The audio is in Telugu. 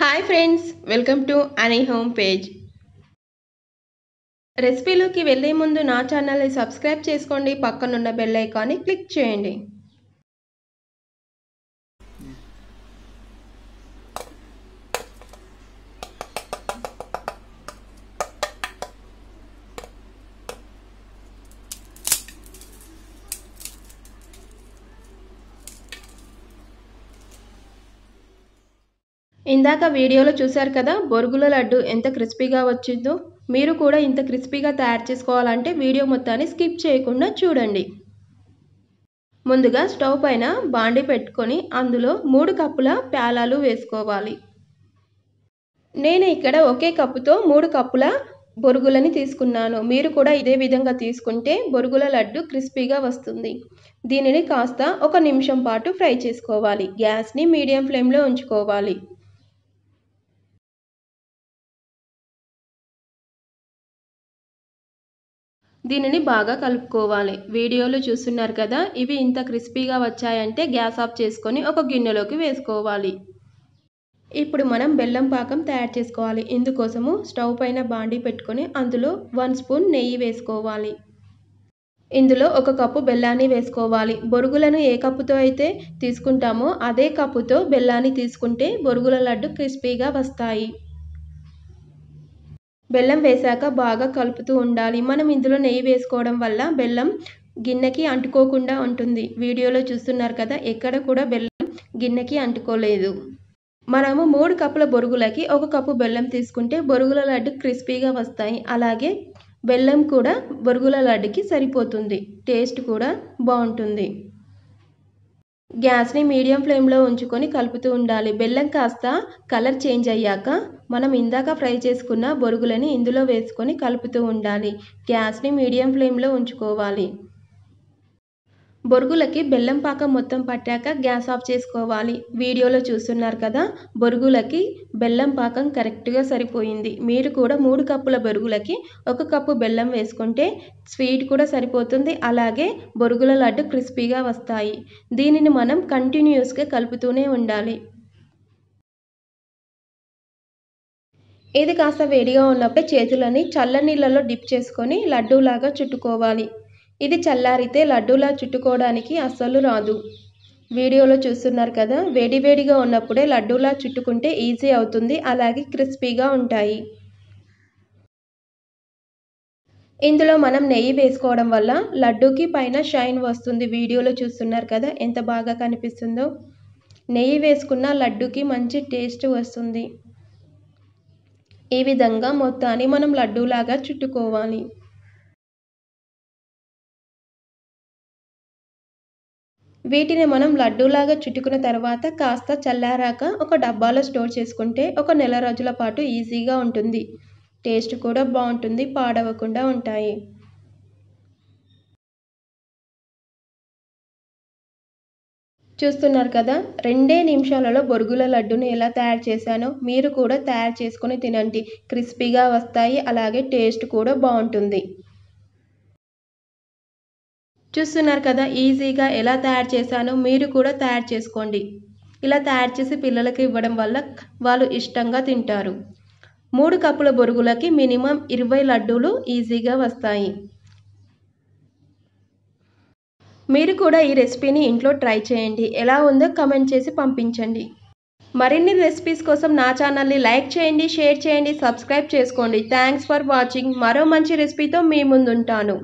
hi friends welcome to Annie home page రెసిపీలోకి వెళ్ళే ముందు నా ఛానల్ని సబ్స్క్రైబ్ చేసుకోండి పక్కనున్న బెల్ ఐకాన్ని క్లిక్ చేయండి ఇందాక వీడియోలో చూశారు కదా బొరుగుల లడ్డు ఎంత క్రిస్పీగా వచ్చిందో మీరు కూడా ఇంత క్రిస్పీగా తయారు చేసుకోవాలంటే వీడియో మొత్తాన్ని స్కిప్ చేయకుండా చూడండి ముందుగా స్టవ్ పైన బాండి పెట్టుకొని అందులో మూడు కప్పుల ప్యాలాలు వేసుకోవాలి నేను ఇక్కడ ఒకే కప్పుతో మూడు కప్పుల బొరుగులని తీసుకున్నాను మీరు కూడా ఇదే విధంగా తీసుకుంటే బొరుగుల లడ్డు క్రిస్పీగా వస్తుంది దీనిని కాస్త ఒక నిమిషం పాటు ఫ్రై చేసుకోవాలి గ్యాస్ని మీడియం ఫ్లేమ్లో ఉంచుకోవాలి దీనిని బాగా కలుపుకోవాలి వీడియోలో చూస్తున్నారు కదా ఇవి ఇంత క్రిస్పీగా వచ్చాయంటే గ్యాస్ ఆఫ్ చేసుకొని ఒక గిన్నెలోకి వేసుకోవాలి ఇప్పుడు మనం బెల్లం పాకం తయారు చేసుకోవాలి ఇందుకోసము స్టవ్ పైన బాండి పెట్టుకొని అందులో వన్ స్పూన్ నెయ్యి వేసుకోవాలి ఇందులో ఒక కప్పు బెల్లాన్ని వేసుకోవాలి బొరుగులను ఏ కప్పుతో అయితే తీసుకుంటామో అదే కప్పుతో బెల్లాన్ని తీసుకుంటే బొరుగుల లడ్డు క్రిస్పీగా వస్తాయి బెల్లం వేశాక బాగా కలుపుతూ ఉండాలి మనం ఇందులో నెయ్యి వేసుకోవడం వల్ల బెల్లం గిన్నెకి అంటుకోకుండా ఉంటుంది వీడియోలో చూస్తున్నారు కదా ఎక్కడ కూడా బెల్లం గిన్నెకి అంటుకోలేదు మనము మూడు కప్పుల బొరుగులకి ఒక కప్పు బెల్లం తీసుకుంటే బొరుగుల లడ్డు క్రిస్పీగా వస్తాయి అలాగే బెల్లం కూడా బొరుగుల లడ్డుకి సరిపోతుంది టేస్ట్ కూడా బాగుంటుంది గ్యాస్ని మీడియం ఫ్లేమ్లో ఉంచుకొని కలుపుతూ ఉండాలి బెల్లం కాస్త కలర్ చేంజ్ అయ్యాక మనం ఇందాక ఫ్రై చేసుకున్న బొరుగులని ఇందులో వేసుకొని కలుపుతూ ఉండాలి గ్యాస్ని మీడియం ఫ్లేమ్లో ఉంచుకోవాలి బొరుగులకి బెల్లం పాకం మొత్తం పట్టాక గ్యాస్ ఆఫ్ చేసుకోవాలి వీడియోలో చూస్తున్నారు కదా బొరుగులకి బెల్లం పాకం కరెక్ట్గా సరిపోయింది మీరు కూడా మూడు కప్పుల బొరుగులకి ఒక కప్పు బెల్లం వేసుకుంటే స్వీట్ కూడా సరిపోతుంది అలాగే బొరుగుల లడ్డు క్రిస్పీగా వస్తాయి దీనిని మనం కంటిన్యూస్గా కలుపుతూనే ఉండాలి ఇది కాస్త వేడిగా ఉన్నప్పుడే చేతులని చల్ల నీళ్ళలో డిప్ చేసుకొని లడ్డూలాగా చుట్టుకోవాలి ఇది చల్లారితే లడ్డూలా చుట్టుకోవడానికి అస్సలు రాదు వీడియోలో చూస్తున్నారు కదా వేడివేడిగా ఉన్నప్పుడే లడ్డూలా చుట్టుకుంటే ఈజీ అవుతుంది అలాగే క్రిస్పీగా ఉంటాయి ఇందులో మనం నెయ్యి వేసుకోవడం వల్ల లడ్డూకి పైన షైన్ వస్తుంది వీడియోలో చూస్తున్నారు కదా ఎంత బాగా కనిపిస్తుందో నెయ్యి వేసుకున్న లడ్డూకి మంచి టేస్ట్ వస్తుంది ఈ విధంగా మొత్తాన్ని మనం లడ్డూలాగా చుట్టుకోవాలి వీటిని మనం లడ్డూలాగా చుట్టుకున్న తర్వాత కాస్త చల్లారాక ఒక డబ్బాలో స్టోర్ చేసుకుంటే ఒక నెల రోజుల పాటు ఈజీగా ఉంటుంది టేస్ట్ కూడా బాగుంటుంది పాడవకుండా ఉంటాయి చూస్తున్నారు కదా రెండే నిమిషాలలో బొరుగుల లడ్డుని ఎలా తయారు చేశానో మీరు కూడా తయారు చేసుకొని తినండి క్రిస్పీగా వస్తాయి అలాగే టేస్ట్ కూడా బాగుంటుంది చూస్తున్నారు కదా ఈజీగా ఎలా తయారు చేశానో మీరు కూడా తయారు చేసుకోండి ఇలా తయారు చేసి పిల్లలకి ఇవ్వడం వల్ల వాళ్ళు ఇష్టంగా తింటారు మూడు కప్పుల బొరుగులకి మినిమం ఇరవై లడ్డూలు ఈజీగా వస్తాయి మీరు కూడా ఈ రెసిపీని ఇంట్లో ట్రై చేయండి ఎలా ఉందో కమెంట్ చేసి పంపించండి మరిన్ని రెసిపీస్ కోసం నా ఛానల్ని లైక్ చేయండి షేర్ చేయండి సబ్స్క్రైబ్ చేసుకోండి థ్యాంక్స్ ఫర్ వాచింగ్ మరో మంచి రెసిపీతో మీ ముందుంటాను